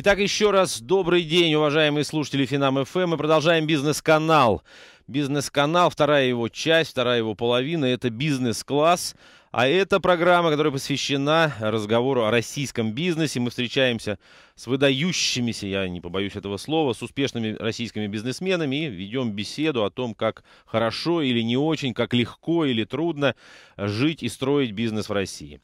Итак, еще раз добрый день, уважаемые слушатели Финам ФМ. Эм. Мы продолжаем бизнес-канал. Бизнес-канал, вторая его часть, вторая его половина – это бизнес-класс. А это программа, которая посвящена разговору о российском бизнесе. Мы встречаемся с выдающимися, я не побоюсь этого слова, с успешными российскими бизнесменами и ведем беседу о том, как хорошо или не очень, как легко или трудно жить и строить бизнес в России.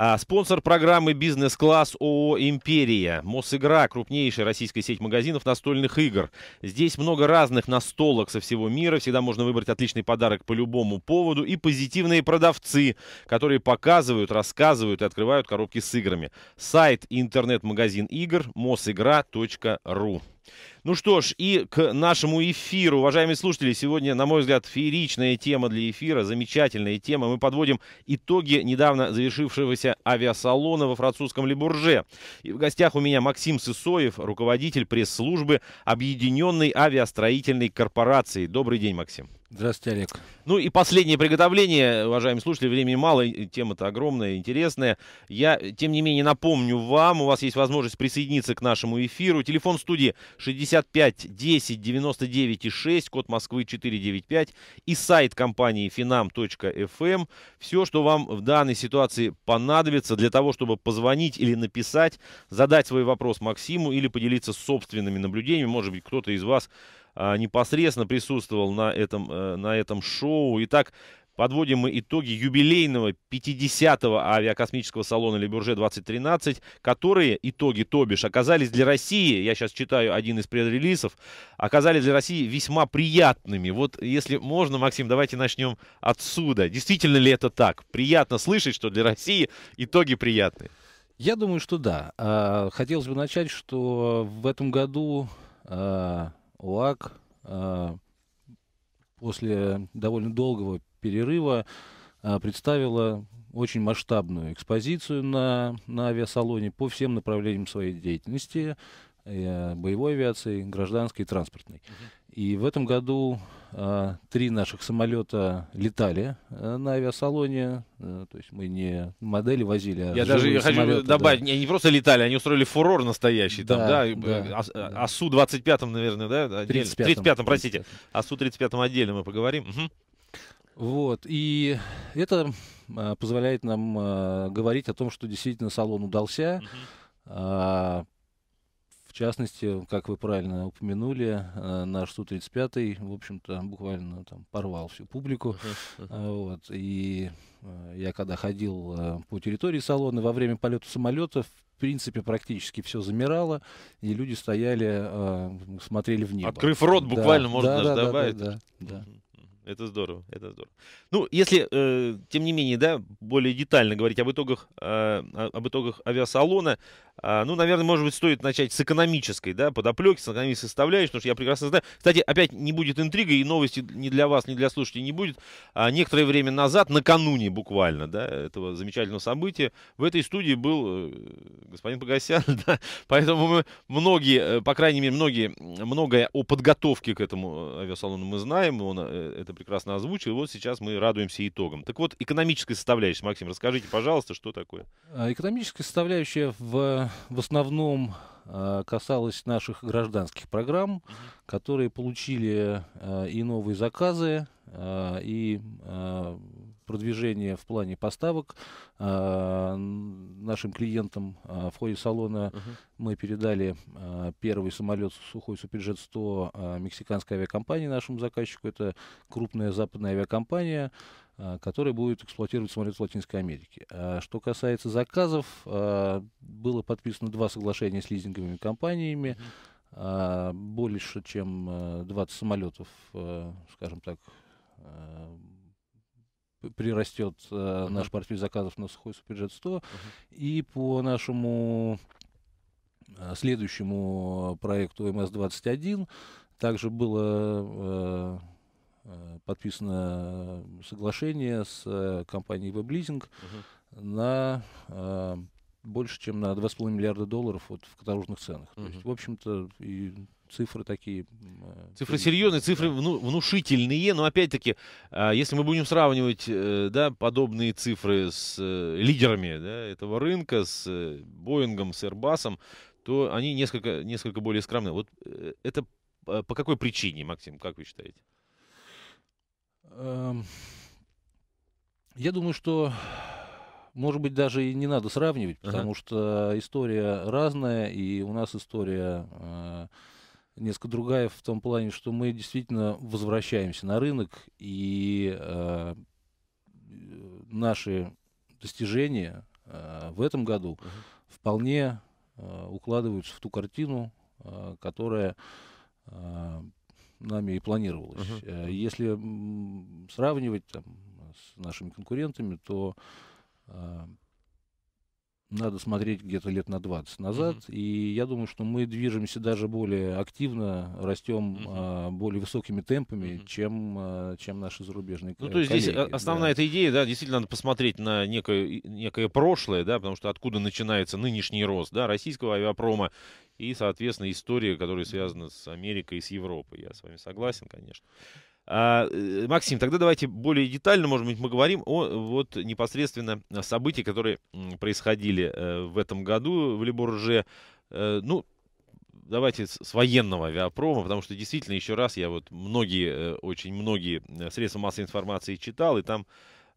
А, спонсор программы «Бизнес-класс» ООО «Империя». Мосигра – крупнейшая российская сеть магазинов настольных игр. Здесь много разных настолок со всего мира. Всегда можно выбрать отличный подарок по любому поводу. И позитивные продавцы, которые показывают, рассказывают и открывают коробки с играми. Сайт интернет-магазин игр mosigra.ru. Ну что ж, и к нашему эфиру. Уважаемые слушатели, сегодня, на мой взгляд, фееричная тема для эфира, замечательная тема. Мы подводим итоги недавно завершившегося авиасалона во французском Лебурже. И в гостях у меня Максим Сысоев, руководитель пресс-службы Объединенной авиастроительной корпорации. Добрый день, Максим. Здравствуйте, Олег. Ну и последнее приготовление, уважаемые слушатели, времени мало, тема-то огромная, интересная. Я, тем не менее, напомню вам, у вас есть возможность присоединиться к нашему эфиру. Телефон студии 65 10 99 6, код Москвы 495 и сайт компании finam.fm. Эм. Все, что вам в данной ситуации понадобится для того, чтобы позвонить или написать, задать свой вопрос Максиму или поделиться собственными наблюдениями. Может быть, кто-то из вас а, непосредственно присутствовал на этом, э, на этом шоу. Итак, Подводим мы итоги юбилейного 50-го авиакосмического салона «Лебюрже-2013», которые, итоги то бишь, оказались для России, я сейчас читаю один из предрелизов, оказались для России весьма приятными. Вот если можно, Максим, давайте начнем отсюда. Действительно ли это так? Приятно слышать, что для России итоги приятные. Я думаю, что да. А, хотелось бы начать, что в этом году а, ОАК а, после довольно долгого перерыва а, представила очень масштабную экспозицию на, на авиасалоне по всем направлениям своей деятельности. Э, боевой авиации, гражданской и транспортной. Uh-huh. И в этом году э, три наших самолета летали э, на авиасалоне. Э, то есть мы не модели возили, а Я даже я хочу добавить, да. они не просто летали, они устроили фурор настоящий. Да, там, да, да. Э, а, АСУ-25, наверное, да? 35-м, 35-м простите. АСУ-35 а отдельно мы поговорим. Угу. Вот, и это а, позволяет нам э, говорить о том, что действительно салон удался. uh частности, как вы правильно упомянули, э, наш Су-35, в общем-то, буквально там порвал всю публику. Вот, и э, я когда ходил э, по территории салона во время полета самолета, в принципе, практически все замирало, и люди стояли, смотрели в небо. Открыв рот, буквально да, можно да, даже да, добавить. Да, да, да это здорово, это здорово. Ну, если, э, тем не менее, да, более детально говорить об итогах, э, об итогах авиасалона, э, ну, наверное, может быть, стоит начать с экономической, да, подоплеки, с экономической составляющей, потому что я прекрасно знаю. Кстати, опять не будет интриги и новости ни для вас, ни для слушателей не будет. А некоторое время назад, накануне буквально, да, этого замечательного события, в этой студии был э, господин Погосян, да, поэтому мы многие, э, по крайней мере, многие, многое о подготовке к этому э, авиасалону мы знаем, он это прекрасно озвучил. вот сейчас мы радуемся итогам. Так вот, экономическая составляющая, Максим, расскажите, пожалуйста, что такое? А, экономическая составляющая в, в основном а, касалась наших гражданских программ, которые получили а, и новые заказы, и продвижение в плане поставок э, нашим клиентам. Э, в ходе салона uh мы передали э, первый самолет сухой Суперджет 100 э, мексиканской авиакомпании нашему заказчику. Это крупная западная авиакомпания который будет эксплуатировать самолет в Латинской Америке. Что касается заказов, было подписано два соглашения с лизинговыми компаниями. Больше, чем 20 самолетов, скажем так, прирастет э, uh-huh. наш портфель заказов на сухой суперджет 100. Uh-huh. И по нашему э, следующему э, проекту МС-21 также было э, э, подписано соглашение с компанией WebLeasing uh-huh. на э, больше, чем на 2,5 миллиарда долларов вот, в катаружных ценах. Uh-huh. То есть, в общем-то, и цифры такие. Э, цифры серьезные, цифры внушительные, но опять-таки, а, если мы будем сравнивать э, да, подобные цифры с э, лидерами да, этого рынка, с Боингом, с Airbus, то они несколько, несколько более скромные Вот это по какой причине, Максим, как вы считаете? Эм, я думаю, что может быть, даже и не надо сравнивать, потому ага. что история разная, и у нас история э, несколько другая в том плане, что мы действительно возвращаемся на рынок, и а, э, наши достижения э, в этом году угу. вполне э, укладываются в ту картину, э, которая э, нами и планировалось. uh э, Если сравнивать там, с нашими конкурентами, то э, надо смотреть где-то лет на 20 назад. Mm-hmm. И я думаю, что мы движемся даже более активно, растем mm-hmm. а, более высокими темпами, mm-hmm. чем, а, чем наши зарубежные коллеги Ну, то есть э, коллеги, здесь основная эта идея, да, действительно надо посмотреть на некое, некое прошлое, да, потому что откуда начинается нынешний рост, да, российского авиапрома и, соответственно, история, которая связана с Америкой и с Европой. Я с вами согласен, конечно. А, э, Максим, тогда давайте более детально, может быть, мы говорим о вот непосредственно событиях, которые происходили э, в этом году в Лебурже. Э, ну, давайте с военного авиапрома, потому что действительно, еще раз, я вот многие, очень многие средства массовой информации читал, и там,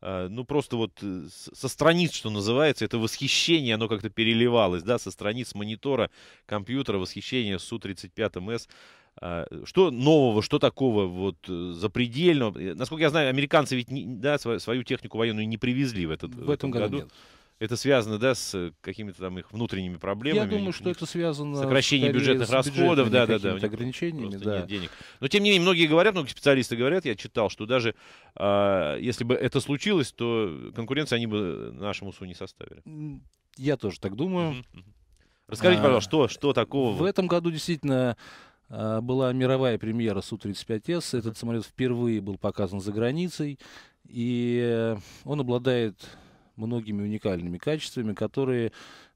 ну, просто вот со страниц, что называется, это восхищение, оно как-то переливалось, да, со страниц монитора компьютера, восхищение Су-35МС а, что нового, что такого вот э, запредельного? Э, насколько я знаю, американцы ведь не, да, свою технику военную не привезли в, этот, в, этом году. году. Это связано, да, с э, какими-то там их внутренними проблемами. Я думаю, что это связано сокращение бюджетных с расходов, да, да, да, ограничениями, да. Нет денег. Но тем не менее многие говорят, многие специалисты говорят, я читал, что даже э, если бы это случилось, то конкуренции они бы нашему СУ не составили. Я тоже так думаю. Расскажите, а, пожалуйста, что, что такого? В этом году действительно а, была мировая премьера Су-35С. Этот самолет впервые был показан за границей. И э, он обладает многими уникальными качествами, которые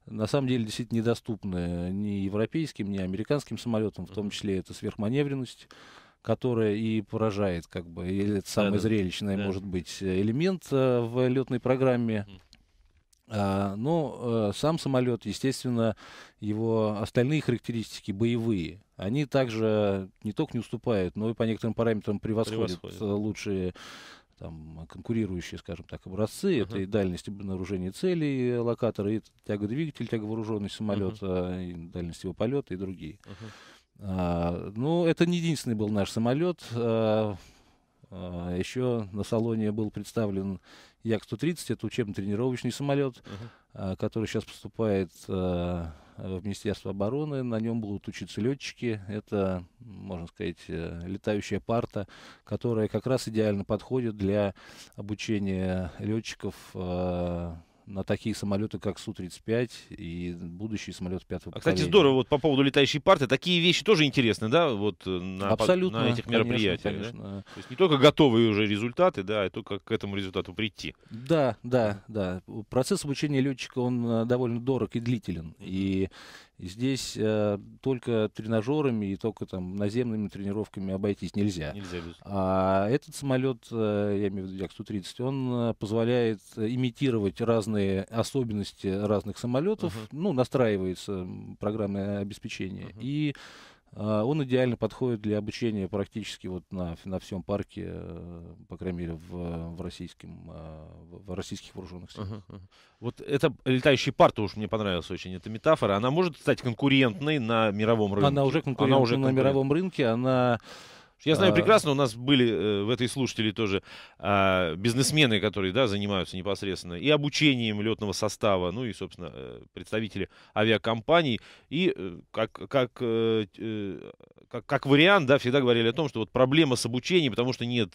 на самом деле действительно недоступны ни европейским, ни американским самолетам, в том числе это сверхманевренность которая и поражает, как бы, или это самый да, зрелищный, да. может быть, э, элемент э, в летной программе. А, ну э, сам самолет, естественно, его остальные характеристики боевые, они также не только не уступают, но и по некоторым параметрам превосходят, э, превосходят. лучшие там, конкурирующие, скажем так, образцы. Uh-huh. Это и дальность обнаружения целей э, локатора, и тяга двигатель, тяга вооруженный самолета, uh-huh. и дальность его полета и другие. Uh-huh. А, ну, это не единственный был наш самолет. А, а, Еще на салоне был представлен Як-130, это учебно-тренировочный самолет, uh а, который сейчас поступает а, в Министерство обороны. На нем будут учиться летчики. Это, можно сказать, э, летающая парта, которая как раз идеально подходит для обучения летчиков на такие самолеты, как Су-35 и будущий самолет пятого а, поколения. Кстати, здорово, вот по поводу летающей парты, такие вещи тоже интересны, да, вот э, на, Абсолютно, на этих мероприятиях. Конечно, конечно. То есть не только готовые уже результаты, да, а только к этому результату прийти. Да, да, да. Процесс обучения летчика, он э, довольно дорог и длителен. И здесь э, только тренажерами и только там наземными тренировками обойтись нельзя. Нельзя без... А этот самолет, э, я имею в виду Як-130, он э, позволяет э, имитировать разные особенности разных самолетов. Uh-huh. Ну, настраивается программное обеспечение. Uh-huh. И а, он идеально подходит для обучения практически вот на, на всем парке, э, по крайней мере, в, в, российском, а, в российских вооруженных силах. Uh-huh, uh-huh. Вот это летающий пар, то уж мне понравилась очень эта метафора. Она может стать конкурентной на мировом рынке? Она уже конкурентна на мировом рынке. Она я знаю а. прекрасно, у нас были э, в этой слушатели тоже э, бизнесмены, которые да, занимаются непосредственно и обучением летного состава, ну и, собственно, э, представители авиакомпаний. И э, как, как, э, э, как, как вариант, да, всегда говорили о том, что вот проблема с обучением, потому что нет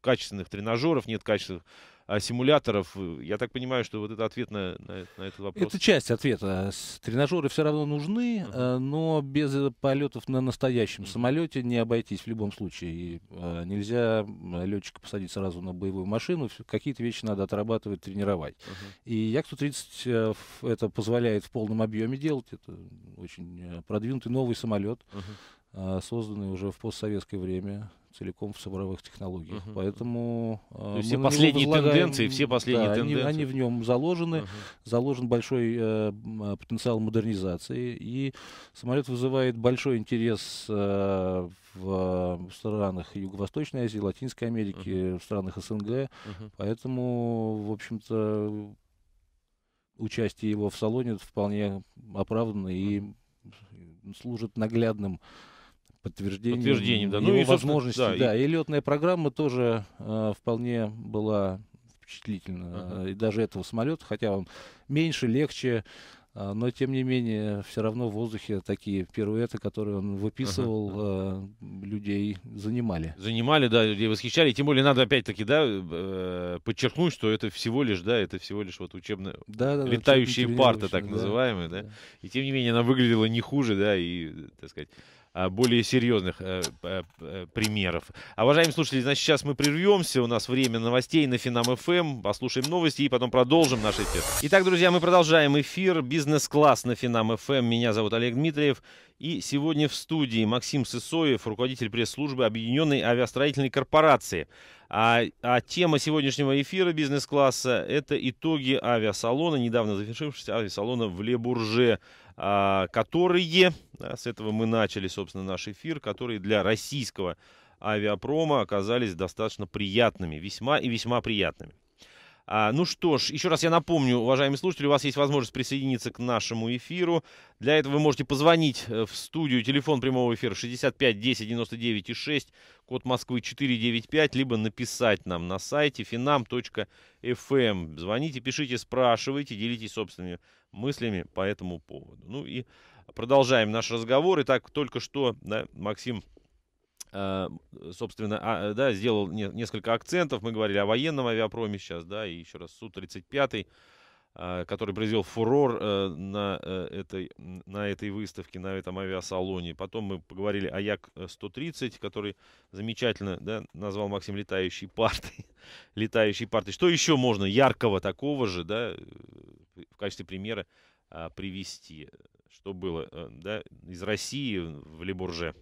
качественных тренажеров, нет качественных а, симуляторов. Я так понимаю, что вот это ответ на, на, на этот вопрос. Это часть ответа. Тренажеры все равно нужны, uh -huh. Э, но без э, полетов на настоящем uh -huh. самолете не обойтись в любом случае. И, а, нельзя летчика посадить сразу на боевую машину. Какие-то вещи надо отрабатывать, тренировать. Uh-huh. И Як-130 это позволяет в полном объеме делать. Это очень продвинутый новый самолет. Uh-huh а, созданный уже в постсоветское время целиком в цифровых технологиях. Uh-huh. Поэтому э, все последние тенденции, все последние да, тенденции, они, они в нем заложены, uh-huh. заложен большой э, э, потенциал модернизации, и самолет вызывает большой интерес э, в, в странах Юго-Восточной Азии, Латинской Америки, uh-huh. в странах СНГ, uh-huh. поэтому, в общем-то, участие его в салоне вполне оправданно uh-huh. и служит наглядным подтверждением, подтверждением да. ну, и возможности. Да, да. И... и летная программа тоже э, вполне была впечатлительна. Ага. Э, и даже этого самолета, хотя он меньше, легче, э, но тем не менее все равно в воздухе такие пируэты, которые он выписывал, ага. э, людей занимали. Занимали, да, людей восхищали. тем более надо опять-таки, да, э, подчеркнуть, что это всего лишь, да, это всего лишь вот учебная да, да, летающие парты, так да, называемые, да. да. И тем не менее она выглядела не хуже, да, и, так сказать а, более серьезных э, э, э, примеров. А, уважаемые слушатели, значит, сейчас мы прервемся. У нас время новостей на Финам ФМ. Эм. Послушаем новости и потом продолжим наш эфир. Итак, друзья, мы продолжаем эфир. Бизнес-класс на Финам ФМ. Эм. Меня зовут Олег Дмитриев. И сегодня в студии Максим Сысоев, руководитель пресс-службы Объединенной авиастроительной корпорации. А, а тема сегодняшнего эфира бизнес-класса – это итоги авиасалона, недавно завершившегося авиасалона в Лебурже. А, которые, а, с этого мы начали, собственно, наш эфир, которые для российского авиапрома оказались достаточно приятными, весьма и весьма приятными. А, ну что ж, еще раз я напомню, уважаемые слушатели, у вас есть возможность присоединиться к нашему эфиру. Для этого вы можете позвонить э, в студию, телефон прямого эфира 65 10 99 и 6, код Москвы 495, либо написать нам на сайте finam.fm. Эм. Звоните, пишите, спрашивайте, делитесь собственными мыслями по этому поводу. Ну и продолжаем наш разговор. Итак, только что да, Максим а, собственно, а, э, да, сделал несколько акцентов. Мы говорили о военном авиапроме сейчас, да, и еще раз Су-35, а, который произвел фурор э, на э, этой, на этой выставке, на этом авиасалоне. Потом мы поговорили о Як-130, который замечательно да, назвал Максим летающей партой. летающей партой. Что еще можно яркого такого же, да, в качестве примера привести? Что было да, из России в Лебурже?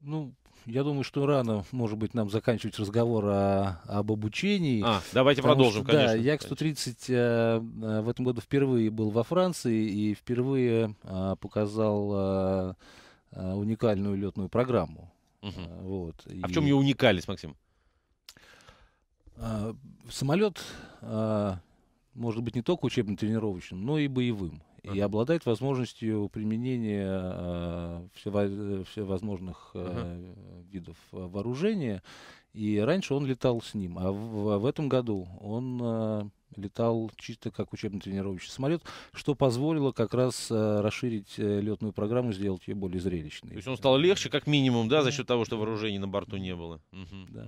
Ну, я думаю, что рано, может быть, нам заканчивать разговор о, об обучении. А, давайте продолжим, что, конечно. Да, Як-130 э, э, в этом году впервые был во Франции и впервые э, показал э, э уникальную летную программу. Угу. Вот, а и... в чем ее уникальность, Максим? Самолет может быть не только учебно-тренировочным, но и боевым и обладает возможностью применения э, всево- э, всевозможных э, видов вооружения. И раньше он летал с ним, а в, в этом году он э, летал чисто как учебно-тренировочный самолет, что позволило как раз э, расширить э, летную программу, сделать ее более зрелищной. То есть он стал легче, как минимум, да, за счет того, что вооружений на борту не было. Угу.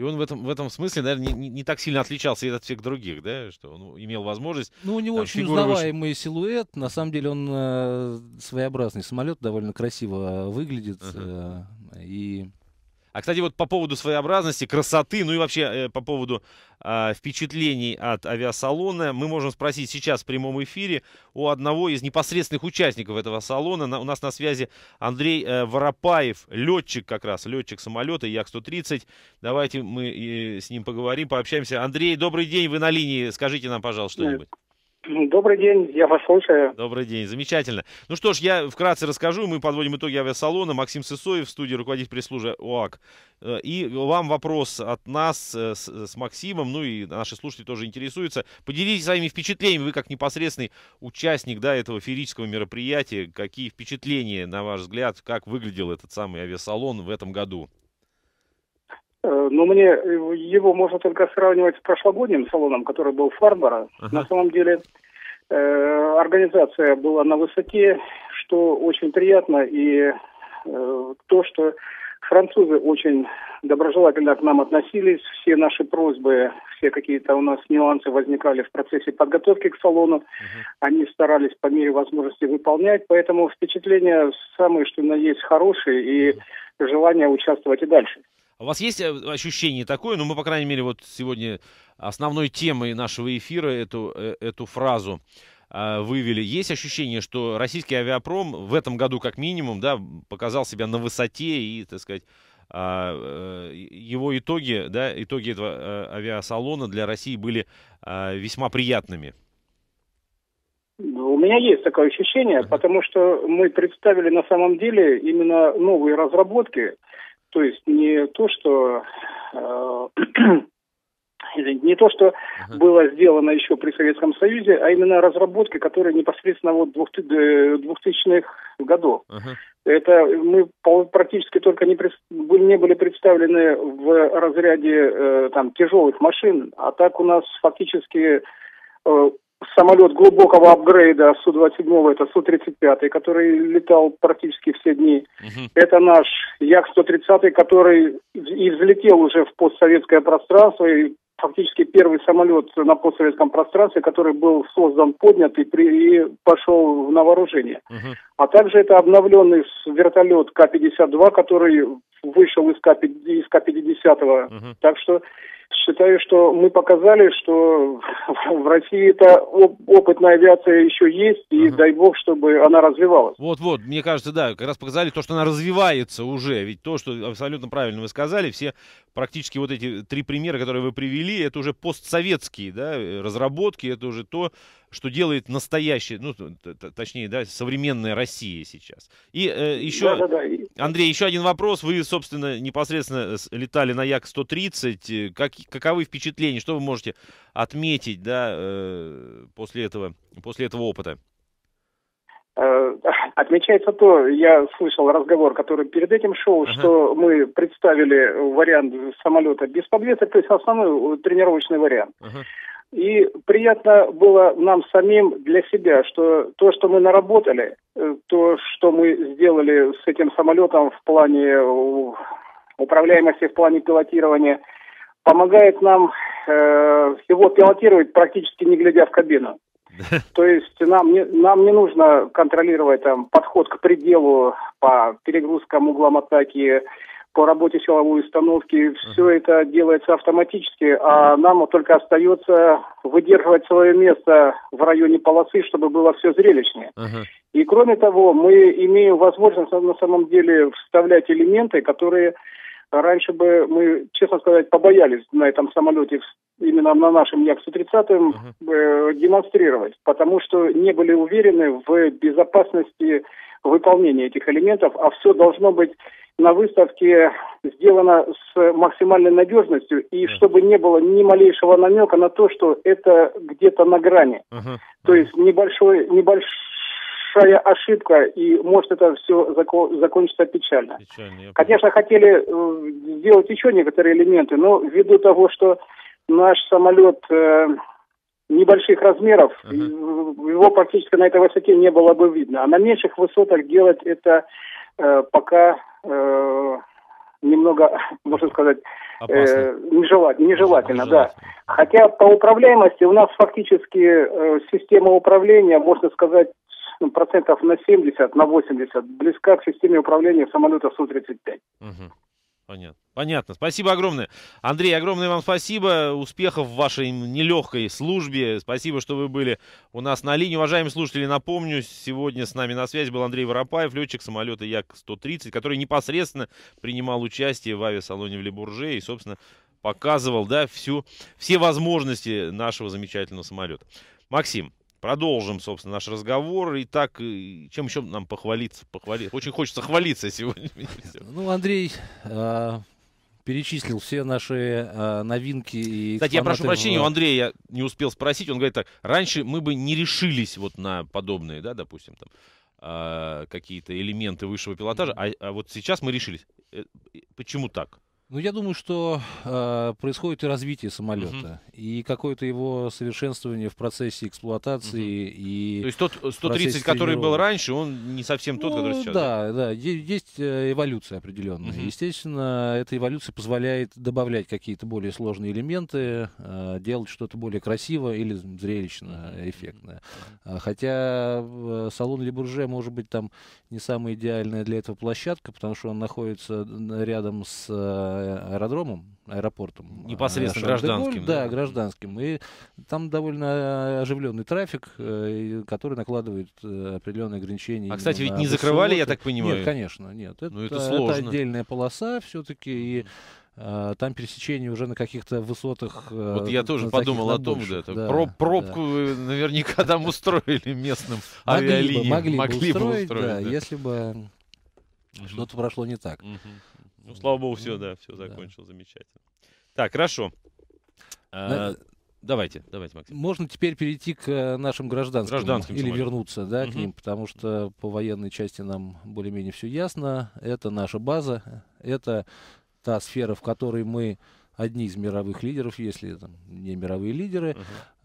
И он в этом, в этом смысле, наверное, не, не не так сильно отличался от всех других, да, что он имел возможность... Ну, у него там, очень узнаваемый выше... силуэт, на самом деле он э, своеобразный самолет, довольно красиво э, выглядит, uh-huh. э, и а, кстати, вот по поводу своеобразности, красоты, ну и вообще э, по поводу э, впечатлений от авиасалона, мы можем спросить сейчас в прямом эфире у одного из непосредственных участников этого салона. На, у нас на связи Андрей э, Воропаев, летчик как раз, летчик самолета Як-130. Давайте мы э, с ним поговорим, пообщаемся. Андрей, добрый день, вы на линии, скажите нам, пожалуйста, что-нибудь. Добрый день, я вас слушаю. Добрый день, замечательно. Ну что ж, я вкратце расскажу, мы подводим итоги авиасалона. Максим Сысоев, в студии руководитель пресс-службы ОАК. Э, и вам вопрос от нас э, с, с Максимом, ну и наши слушатели тоже интересуются. Поделитесь своими впечатлениями, вы как непосредственный участник да, этого феерического мероприятия. Какие впечатления, на ваш взгляд, как выглядел этот самый авиасалон в этом году? Ну, мне э, его можно только сравнивать с прошлогодним салоном, который был в Ага. На самом деле э, организация была на высоте, что очень приятно. И э, то, что французы очень доброжелательно к нам относились, все наши просьбы, все какие-то у нас нюансы возникали в процессе подготовки к салону, uh они старались по мере возможности выполнять, поэтому впечатления самые, что на есть, хорошие и желание участвовать и дальше. У вас есть э, ощущение такое, ну мы, по крайней мере, вот сегодня основной темой нашего эфира эту, э, эту фразу э, вывели. Есть ощущение, что российский авиапром в этом году как минимум да, показал себя на высоте и, так сказать, а, его итоги, да, итоги этого авиасалона для России были а, весьма приятными. Ну, у меня есть такое ощущение, потому что мы представили на самом деле именно новые разработки, то есть не то, что э, не то, что uh-huh. было сделано еще при Советском Союзе, а именно разработки, которые непосредственно вот 2000-х э, годов. Uh-huh. Это мы практически только не, не были представлены в разряде э, там тяжелых машин, а так у нас фактически э, самолет глубокого апгрейда Су-27, это Су-35, который летал практически все дни. Угу. Это наш Як-130, который и взлетел уже в постсоветское пространство, и фактически первый самолет на постсоветском пространстве, который был создан, поднят и, при, и пошел на вооружение. uh А также это обновленный вертолет К-52, который вышел из, К- 50 uh Так что Считаю, что мы показали, что в России это опытная авиация еще есть, и uh-huh. дай бог, чтобы она развивалась. Вот-вот, мне кажется, да, как раз показали то, что она развивается уже. Ведь то, что абсолютно правильно вы сказали, все практически вот эти три примера, которые вы привели, это уже постсоветские да, э, разработки, это уже то, что делает настоящая, ну, точнее, да, современная Россия сейчас. И э, еще, да, да, да. Андрей, еще один вопрос. Вы, собственно, непосредственно летали на Як-130. Э, какие каковы впечатления, что вы можете отметить, да, э, после этого, после этого опыта? Э, отмечается то, я слышал разговор, который перед этим шел, uh-huh. что мы представили вариант самолета без подвесок, то есть основной э, тренировочный вариант. Uh-huh. И приятно было нам самим для себя, что то, что мы наработали, э, то, что мы сделали с этим самолетом в плане управляемости, в плане пилотирования – помогает нам э, его пилотировать практически не глядя в кабину. То есть нам не, нам не нужно контролировать там подход к пределу по перегрузкам, углам атаки, по работе силовой установки. Все это делается автоматически, а нам только остается выдерживать свое место в районе полосы, чтобы было все зрелищнее. Uh-huh. И кроме того, мы имеем возможность на самом деле вставлять элементы, которые Раньше бы мы, честно сказать, побоялись на этом самолете именно на нашем Як-130 uh демонстрировать, потому что не были уверены в безопасности выполнения этих элементов, а все должно быть на выставке сделано с максимальной надежностью, и uh чтобы не было ни малейшего намека на то, что это где-то на грани. Uh-huh. То есть небольшой, небольшой большая ошибка, и может это все зако закончится печально. печально Конечно, хотели э, сделать еще некоторые элементы, но ввиду того, что наш самолет э, небольших размеров, uh -huh. Э, его практически на этой высоте не было бы видно. А на меньших высотах делать это э, пока э, немного, можно сказать, э, нежелательно, нежелательно, да. Хотя по управляемости у нас фактически э, система управления, можно сказать, ну, процентов на 70, на 80 близка к системе управления самолета Су-35. Угу. Понятно. Понятно. Спасибо огромное. Андрей, огромное вам спасибо. Успехов в вашей нелегкой службе. Спасибо, что вы были у нас на линии. Уважаемые слушатели, напомню, сегодня с нами на связи был Андрей Воропаев, летчик самолета Як-130, который непосредственно принимал участие в авиасалоне в Лебурже и, собственно, показывал да, всю, все возможности нашего замечательного самолета. Максим, Продолжим, собственно, наш разговор. И так, э, чем еще нам похвалиться? похвалиться? Очень хочется хвалиться сегодня. Ну, Андрей, э, перечислил все наши э, новинки. И Кстати, я прошу прощения, у Андрея я не успел спросить. Он говорит так, раньше мы бы не решились вот на подобные, да, допустим, там, э, какие-то элементы высшего пилотажа, а, а вот сейчас мы решились. Э, почему так? Ну, я думаю, что э, происходит и развитие самолета, угу. и какое-то его совершенствование в процессе эксплуатации. Угу. И То есть тот 130, э, который был раньше, он не совсем тот, ну, который сейчас. Да, да, есть э, эволюция определенная. Угу. Естественно, эта эволюция позволяет добавлять какие-то более сложные элементы, э, делать что-то более красиво или зрелищно, эффектное. А, хотя э, салон Лебурже может быть там не самая идеальная для этого площадка, потому что он находится э, рядом с аэродромом, аэропортом. Э, Непосредственно гражданским. Да, гражданским. И там довольно э, оживленный трафик, э, который накладывает определенные ограничения. А, кстати, ведь не закрывали, я так понимаю? Нет, конечно, нет. Это, Но ну, это, сложно. это отдельная полоса все-таки, и там пересечение уже на каких-то высотах. Вот я тоже подумал о том, больше. да, да Проб, пробку да. наверняка там устроили местным могли авиалиниям. Бы, могли, могли бы устроить, бы устроить да, да. если бы что-то прошло не так. Угу. Ну, слава богу, все, да, все закончил, да. замечательно. Так, хорошо. А, давайте, давайте, Максим. Можно теперь перейти к э, нашим гражданским, гражданским или самолетам. вернуться да, угу. к ним, потому что по военной части нам более-менее все ясно. Это наша база, это та сфера, в которой мы одни из мировых лидеров, если там, не мировые лидеры. uh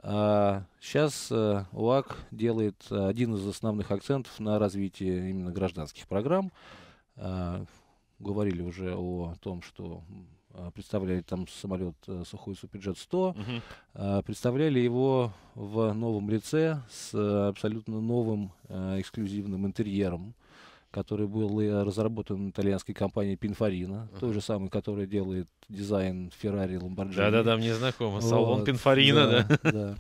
А, сейчас э, УАК делает один из основных акцентов на развитие именно гражданских программ. А, говорили уже о том, что а, представляли там самолет э, сухой Суперджет 100, Uh-huh. А, представляли его в новом лице с э, абсолютно новым э, эксклюзивным интерьером, который был разработан итальянской компанией Пинфорина, угу. Uh-huh. той же самой, которая делает дизайн Феррари Ламборджини. Да-да-да, мне знакомо, вот, салон Пинфорина, да. да. да.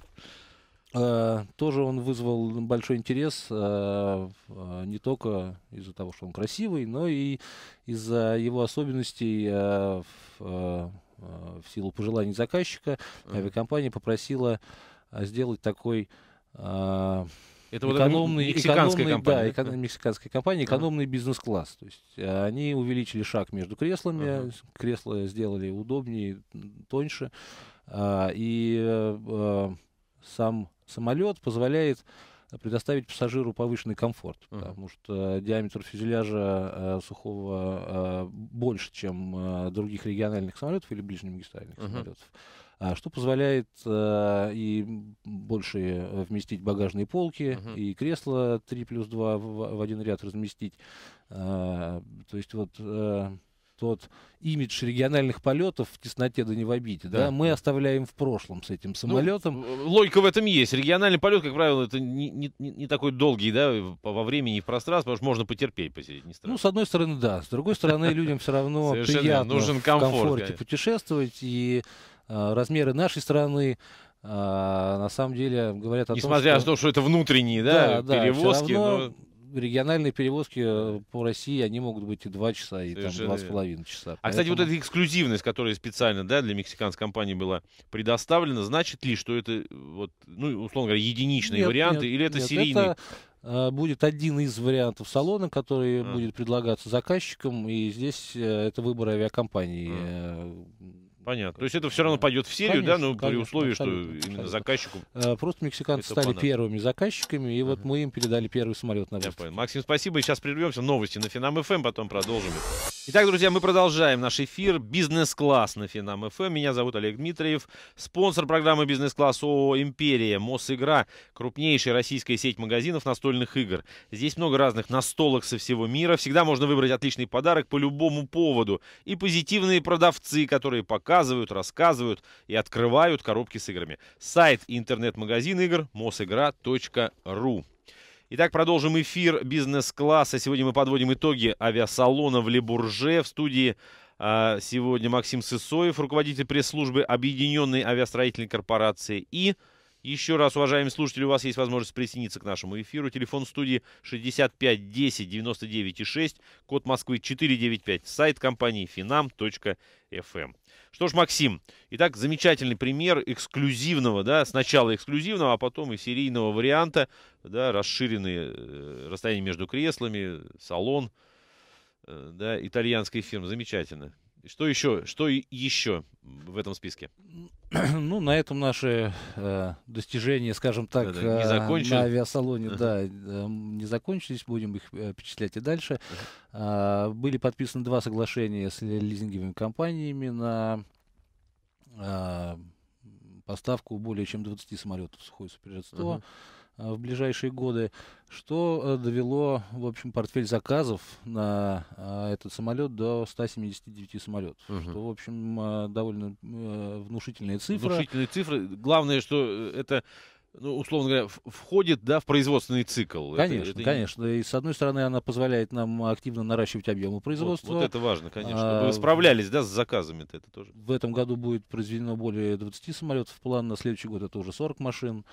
Э, тоже он вызвал большой интерес э, э, не только из-за того, что он красивый, но и из-за его особенностей в силу пожеланий заказчика. Авиакомпания попросила сделать такой это экономный, вот мексиканская экономный, компания. Да, эко- мексиканская компания, экономный бизнес-класс. То есть они увеличили шаг между креслами, uh кресла сделали удобнее, тоньше. и сам самолет позволяет э, предоставить пассажиру повышенный комфорт, uh-huh. потому что э, диаметр фюзеляжа э, сухого э, больше, чем э, других региональных самолетов или ближнемагистральных uh-huh. самолетов, а, что позволяет э, и больше вместить багажные полки uh-huh. и кресла 3 плюс 2 в, в один ряд разместить. Э, то есть вот... Э, тот имидж региональных полетов в тесноте да не в обиде, да, да мы оставляем в прошлом с этим ну, самолетом. Ну, логика в этом есть. Региональный полет, как правило, это не, не, не такой долгий, да, во времени и в пространстве, потому что можно потерпеть посидеть, не Ну, с одной стороны, да. С другой стороны, людям все равно приятно нужен комфорт, в комфорте путешествовать, и а, размеры нашей страны а, на самом деле говорят о том, Несмотря на то, что это внутренние, да, перевозки, но региональные перевозки э, по России, они могут быть и 2 часа, и Совершенно там 2,5 часа. А, поэтому... кстати, вот эта эксклюзивность, которая специально да, для мексиканской компании была предоставлена, значит ли, что это, э, вот, ну, условно говоря, единичные нет, варианты, нет, или это нет, серийные? Это э, будет один из вариантов салона, который а. будет предлагаться заказчикам, и здесь это выбор авиакомпании. А Понятно. То есть это все равно пойдет в серию, конечно, да, ну, но конечно, при условии, что именно заказчику. Э, просто мексиканцы стали понадобится. первыми заказчиками, и вот мы им передали первый самолет на выставку. Я понял. Максим, спасибо. И сейчас прервемся. Новости на Финам ФМ, эм, потом продолжим. Итак, друзья, мы продолжаем наш эфир «Бизнес-класс» на Финам ФМ. Эм. Меня зовут Олег Дмитриев. Спонсор программы «Бизнес-класс» ООО «Империя», «Мосигра», крупнейшая российская сеть магазинов настольных игр. Здесь много разных настолок со всего мира. Всегда можно выбрать отличный подарок по любому поводу. И позитивные продавцы, которые показывают, рассказывают и открывают коробки с играми. Сайт интернет-магазин игр «Мосигра.ру». Итак, продолжим эфир бизнес-класса. Сегодня мы подводим итоги авиасалона в Лебурже. В студии э, сегодня Максим Сысоев, руководитель пресс-службы Объединенной авиастроительной корпорации. И еще раз, уважаемые слушатели, у вас есть возможность присоединиться к нашему эфиру. Телефон студии 65 10 99 6, код Москвы 495, сайт компании finam.fm. Что ж, Максим, итак, замечательный пример эксклюзивного, да, сначала эксклюзивного, а потом и серийного варианта, да, расширенные э, расстояния между креслами, салон, э, да, итальянской фирмы. Замечательно. Что еще, что еще в этом списке? ну, на этом наши э, достижения, скажем так, да, да, не э, закончен. на авиасалоне, да, э, не закончились, будем их э, впечатлять и дальше. Э, были подписаны два соглашения с лизинговыми компаниями на э, поставку более чем 20 самолетов сухой суперджет Uh-huh. Э, в ближайшие годы, что э, довело, в общем, портфель заказов на э, этот самолет до 179 самолетов. Угу. Что, в общем, довольно внушительная цифра. Внушительные цифры. Главное, что это ну, условно говоря, входит да, в производственный цикл. Конечно, это, это... конечно. И с одной стороны, она позволяет нам активно наращивать объемы производства. Вот, вот это важно, конечно. А, Вы справлялись, да, с заказами-то это тоже. В этом году будет произведено более 20 самолетов в план, на следующий год это уже 40 машин.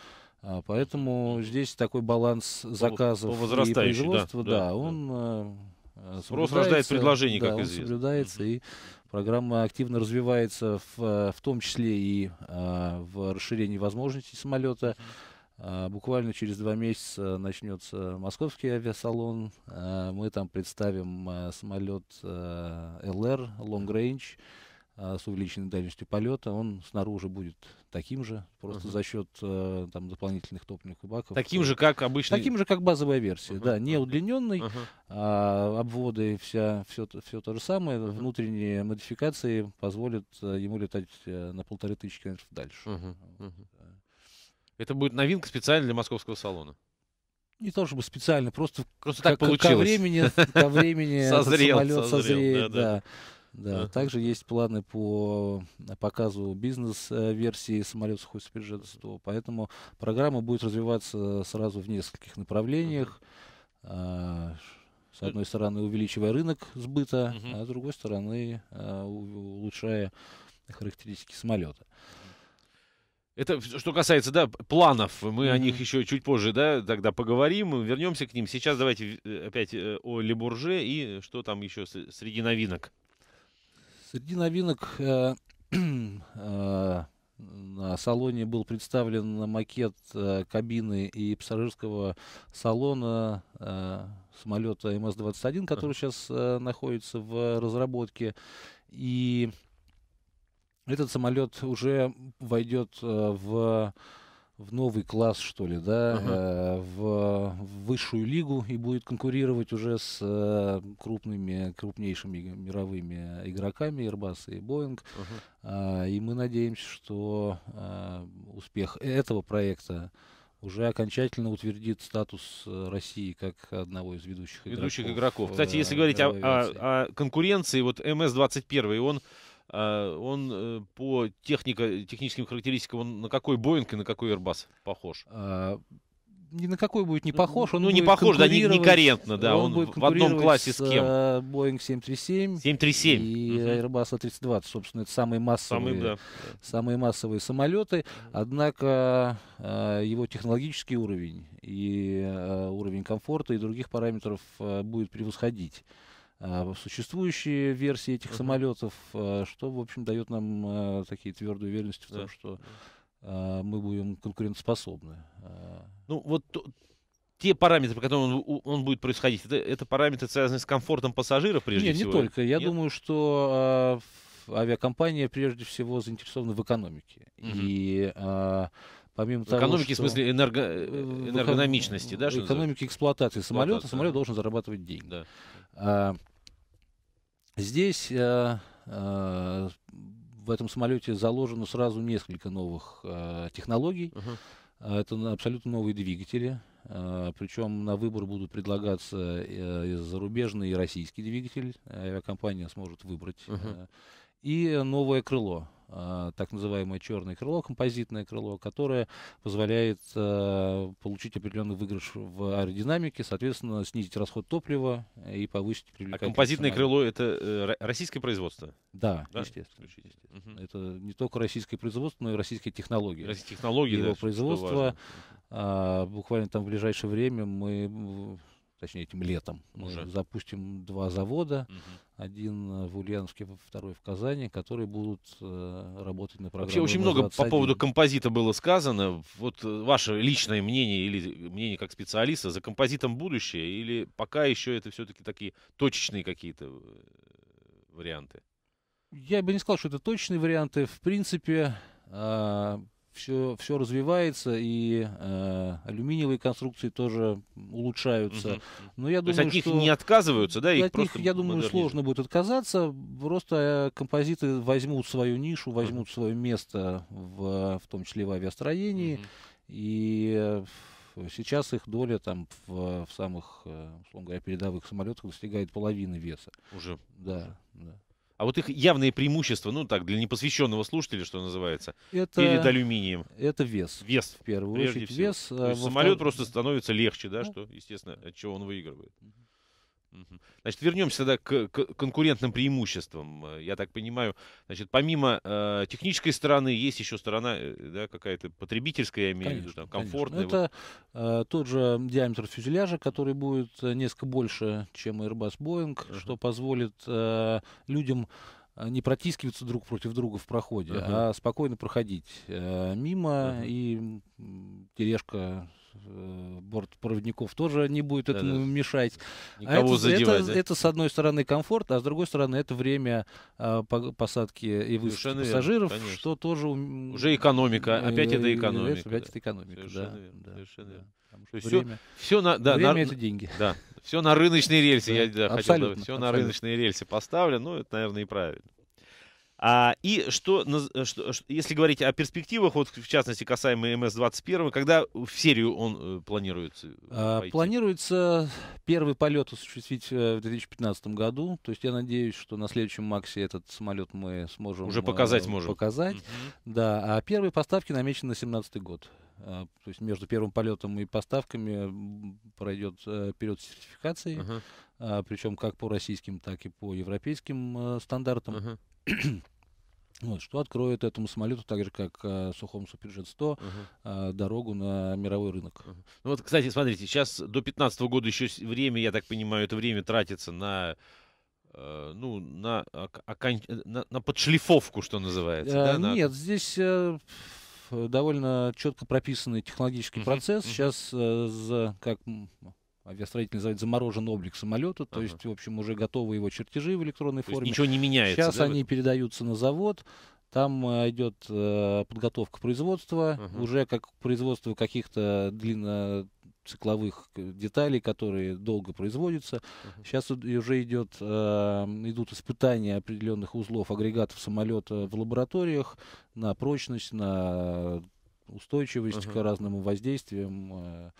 А, поэтому здесь такой баланс заказов по, по и производства, да, да, да он э, спрос рождает предложение, да, как он известно. соблюдается, и программа активно развивается, в, э, в том числе и э, в расширении возможностей самолета. А, буквально через два месяца начнется московский авиасалон. мы там представим самолет LR Long Range а, с увеличенной дальностью полета, он снаружи будет таким же, просто uh-huh. за счет э, там, дополнительных топливных баков. Таким же, как обычно. Таким же, как базовая версия, uh-huh. да, не удлиненный, uh-huh. а, обводы, вся, все, все то же самое, uh-huh. внутренние модификации позволят э, ему летать э, на полторы тысячи километров дальше. Uh-huh. Uh-huh. Это будет новинка специально для московского салона не то чтобы специально, просто, просто так ко, получилось. ко времени, ко времени созрел, самолет созрел, созреет, да, да. да. Да. А. Также есть планы по э, показу бизнес-версии самолета сухой Суперджет 100. Поэтому программа будет развиваться сразу в нескольких направлениях. А, с одной стороны, увеличивая рынок сбыта, угу. а с другой стороны, улучшая характеристики самолета. Это что касается, да, планов. Мы mm-hmm. о них еще чуть позже, да, тогда поговорим. Вернемся к ним. Сейчас давайте опять о Лебурже и что там еще среди новинок. Среди новинок э, э, на салоне был представлен макет э, кабины и пассажирского салона э, самолета МС-21, который сейчас э, находится в разработке. И этот самолет уже войдет э, в в новый класс, что ли, да, uh-huh. Э, в, в высшую лигу и будет конкурировать уже с э, крупными, крупнейшими мировыми игроками Airbus и Boeing. Uh-huh. Э, и мы надеемся, что э, успех этого проекта уже окончательно утвердит статус э, России как одного из ведущих, ведущих игроков. игроков. Кстати, если э, говорить о, о, о конкуренции, вот МС-21, он а он э, по технико техническим характеристикам, он на какой Боинг и на какой Airbus похож? А, ни на какой будет не ну, похож. Он ну, не похож, да, не, не корректно, да. Он, он будет в одном классе с, с кем? Э, Boeing 737. 737. И угу. Airbus A320, собственно, это самые массовые, самые, да. самые массовые самолеты. Однако э, его технологический уровень и уровень комфорта и других параметров будет превосходить а, существующие версии этих самолетов, а, что, в общем, дает нам а, такие твердую уверенность в том, да. что мы будем конкурентоспособны. Ну, вот те параметры, по которым он, он будет происходить, это, это параметры, связанные с комфортом пассажиров, прежде Нет, всего? Нет, не только. Я Нет? думаю, что авиакомпания, прежде всего, заинтересована в экономике. Угу. И помимо в экономике, э, что... в смысле энерго... энергономичности, в, да? Что экономики называется? эксплуатации самолета, самолет должен зарабатывать деньги. Да. Здесь э, э, в этом самолете заложено сразу несколько новых э, технологий. Uh-huh. Это абсолютно новые двигатели. Э, причем на выбор будут предлагаться э, зарубежный и российский двигатель. Авиакомпания сможет выбрать. Uh-huh. Э, и новое крыло а, так называемое черное крыло, композитное крыло, которое позволяет а, получить определенный выигрыш в аэродинамике, соответственно, снизить расход топлива и повысить привлекательность. А композитное крыло — это э, российское производство? Да, да? естественно. Угу. Это не только российское производство, но и российские технологии. Российские технологии, Его да, производство. А, буквально там в ближайшее время мы точнее этим летом. Уже. запустим два завода, угу. один э, в Ульяновске, второй в Казани, которые будут э, работать на программе. Вообще очень много по поводу композита было сказано. Вот э, ваше личное мнение или мнение как специалиста, за композитом будущее или пока еще это все-таки такие точечные какие-то э, варианты? Я бы не сказал, что это точные варианты. В принципе, а, все, все развивается, и э, алюминиевые конструкции тоже улучшаются. Угу. Но я То думаю, есть от них что... не отказываются, да? Их от них, я думаю, сложно будет отказаться. Просто э, композиты возьмут свою нишу, возьмут угу. свое место, в, в том числе в авиастроении. Угу. И э, сейчас их доля там в, в самых, э, условно говоря, передовых самолетах достигает половины веса. Уже? Да. Уже. да. А вот их явное преимущество, ну так, для непосвященного слушателя, что называется, это, перед алюминием. Это вес. Вес. В первую Прежде очередь всего. вес. То есть а самолет втор... просто становится легче, да, ну, что, естественно, от чего он выигрывает. Значит, вернемся тогда к, к конкурентным преимуществам. Я так понимаю, значит, помимо э, технической стороны, есть еще сторона э, да, какая-то потребительская, я имею в виду, комфортная. Конечно. Ну, это э, тот же диаметр фюзеляжа, который будет э, несколько больше, чем Airbus Boeing, uh-huh. что позволит э, людям э, не протискиваться друг против друга в проходе, uh-huh. а спокойно проходить э, мимо, uh-huh. и тележка Э, бортпроводников тоже не будет да, этому да. мешать. А Никого это, задевать, это, да? это, с одной стороны, комфорт, а с другой стороны, это время а, посадки и высадки пассажиров, верно, что тоже... Уже экономика, э, опять это э, экономика. Это, опять да. это экономика, Совершенно да. Совершенно верно. Потому все, все на, да, время на, это деньги. Да, все на рыночные рельсы. Я да, хотел, да, все на рыночные рельсы поставлено, ну, это, наверное, и правильно. А, и что, э, что, если говорить о перспективах, вот в частности касаемо МС-21, когда в серию он э, планируется? Э, а, Планируется первый полет осуществить э, в 2015 году. То есть я надеюсь, что на следующем Максе этот самолет мы сможем уже показать, э, можем. показать. Угу. Да, а первые поставки намечены на 2017 год. А, то есть между первым полетом и поставками пройдет период сертификации, uh-huh. причем как по российским, так и по европейским стандартам. uh Вот, что откроет этому самолету, так же как э, сухому Суперджет-100, uh-huh. э, дорогу на мировой рынок. Uh-huh. Ну вот, кстати, смотрите, сейчас до 2015 года еще время, я так понимаю, это время тратится на э, ну, на, окон... Э, на, на подшлифовку, что называется. Uh, да, на... Нет, здесь э, довольно четко прописанный технологический uh-huh, процесс. Uh-huh. Сейчас, э, за, как Авиастроительный завод заморожен облик самолета, то ага. есть, в общем, уже готовы его чертежи в электронной то форме. ничего не меняется. Сейчас да, они передаются на завод. Там э, идет э, подготовка производства, uh-huh. уже как производство каких-то длинноцикловых деталей, которые долго производятся. Uh-huh. Сейчас уже идет, э, идут испытания определенных узлов агрегатов самолета в лабораториях на прочность, на устойчивость uh-huh. к разным воздействиям. Э,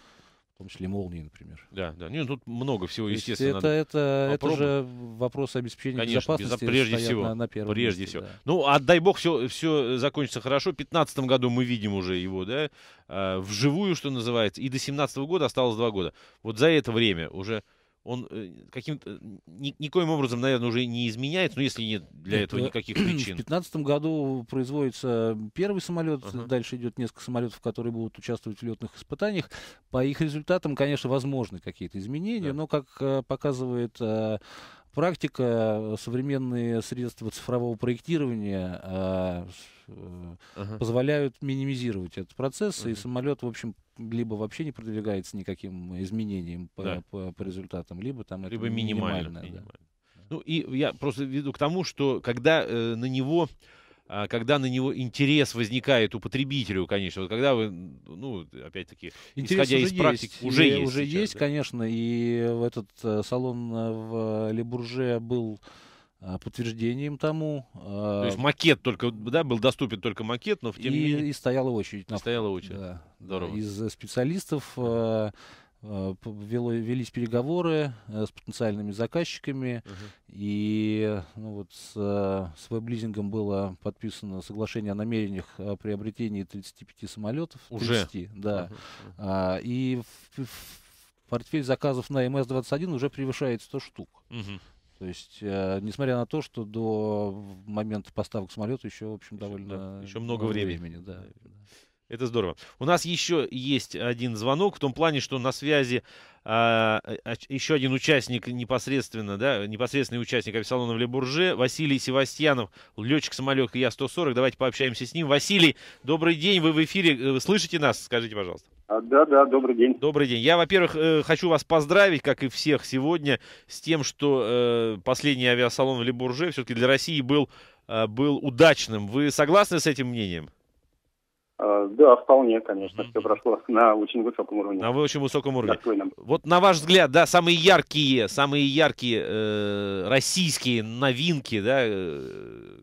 том числе молнии, например. Да, да. Ну, тут много всего, То естественно. Это, это, это же вопрос обеспечения Конечно, безопасности. Прежде всего. На, на прежде месте, всего. Да. Ну, а дай бог, все, все закончится хорошо. В 2015 году мы видим уже его, да, а, вживую, что называется. И до 2017 года осталось два года. Вот за это время уже он э, каким-то ни, никоим образом, наверное, уже не изменяется, но ну, если нет для этого э, никаких причин. В 2015 году производится первый самолет, uh-huh. дальше идет несколько самолетов, которые будут участвовать в летных испытаниях. По их результатам, конечно, возможны какие-то изменения, yeah. но, как э, показывает практика, э, современные средства цифрового проектирования а, э, ага. позволяют минимизировать этот процесс, ага. и самолет, в общем, либо вообще не продвигается никаким изменением по, да. по, по результатам, либо там либо это минимально. минимально, минимально. Да. Ну и я просто веду к тому, что когда э, на него а, когда на него интерес возникает у потребителя, конечно, вот когда вы, ну, опять-таки, интерес исходя из практики, есть. уже и, есть. Уже сейчас, есть, да? конечно, и в этот э, салон э, в э, Лебурже был подтверждением тому. То есть макет только, да, был доступен только макет, но в тем и, менее... И стояла очередь. И стояла очередь, да. здорово. Из специалистов... Да Э, вело, велись переговоры э, с потенциальными заказчиками, uh-huh. и ну, вот с, э, с веб-лизингом было подписано соглашение о намерениях о приобретении 35 самолетов. Уже? 30, да. Uh-huh. А, и в, в портфель заказов на МС-21 уже превышает 100 штук. Uh-huh. То есть, э, несмотря на то, что до момента поставок самолета еще, в общем, еще, довольно... Да, еще много, много времени. времени да. Это здорово. У нас еще есть один звонок в том плане, что на связи а, а, еще один участник непосредственно, да, непосредственный участник авиасалона в Лебурже, Василий Севастьянов, летчик самолета Я-140. Давайте пообщаемся с ним. Василий, добрый день, вы в эфире, э, вы слышите нас? Скажите, пожалуйста. А, да, да, добрый день. Добрый день. Я, во-первых, э, хочу вас поздравить, как и всех сегодня, с тем, что э, последний авиасалон в Лебурже все-таки для России был, был удачным. Вы согласны с этим мнением? А, да, вполне, конечно, все прошло на очень высоком уровне. На очень высоком уровне. Достойном. Вот на ваш взгляд, да, самые яркие, самые яркие э, российские новинки, да, э,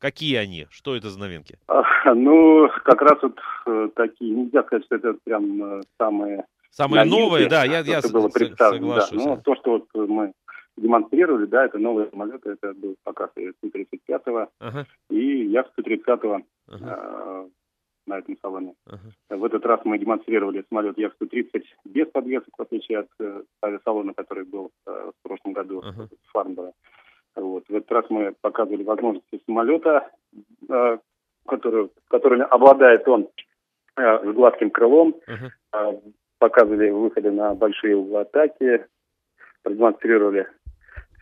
Какие они? Что это за новинки? А, ну, как раз вот э, такие, нельзя сказать, что это прям э, самые... Самые новинки, новые, да, я, я было представлено, соглашусь. Да. Ну, то, что вот мы демонстрировали, да, это новые самолеты, это был показ Су-35 ага. и Як-130 ага. А, на этом салоне. Uh-huh. В этот раз мы демонстрировали самолет Як-130 без подвесок, в отличие от э, авиасалона, который был э, в прошлом году uh-huh. в Фарнборо. Вот. В этот раз мы показывали возможности самолета, э, который, которыми обладает он э, с гладким крылом. Uh-huh. Э, показывали выходы на большие углы атаки, продемонстрировали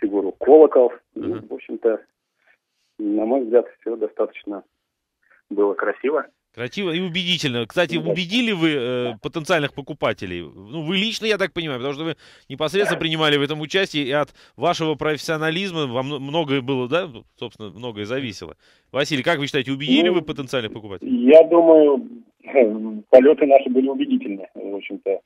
фигуру колокол. Uh-huh. Ну, в общем-то, на мой взгляд, все достаточно было красиво. Красиво и убедительно. Кстати, убедили вы э, потенциальных покупателей? Ну, вы лично, я так понимаю, потому что вы непосредственно принимали в этом участие, и от вашего профессионализма вам многое было, да, собственно, многое зависело. Василий, как вы считаете, убедили ну, вы потенциальных покупателей? Я думаю, полеты наши были убедительны, в общем-то.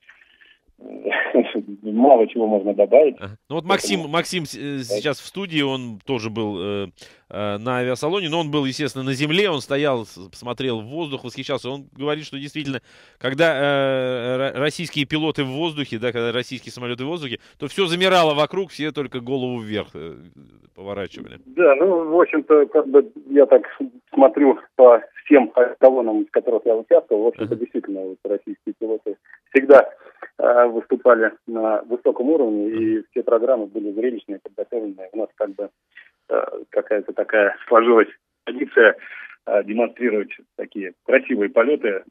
мало чего можно добавить. Ну вот Максим, Максим э, сейчас в студии, он тоже был э, э, на авиасалоне, но он был, естественно, на земле, он стоял, смотрел в воздух, восхищался. Он говорит, что действительно, когда э, российские пилоты в воздухе, да, когда российские самолеты в воздухе, то все замирало вокруг, все только голову вверх поворачивали. Да, ну, в общем-то, как бы я так смотрю по всем колоннам, в которых я участвовал, в общем-то, действительно, вот, российские пилоты всегда Э, выступали на высоком уровне, и все программы были зрелищные, подготовленные. У нас как бы э, какая-то такая сложилась традиция э, демонстрировать такие красивые полеты,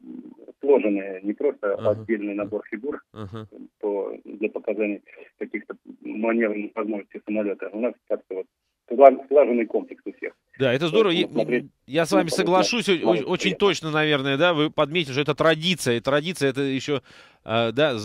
сложенные не просто uh-huh. отдельный набор фигур uh-huh. по, для показания каких-то маневренных возможностей самолета. У нас как-то вот слаженный комплекс у всех. Да, это здорово. Я, я с вами соглашусь очень точно, наверное, да, вы подметили, что это традиция. И традиция это еще, а, да,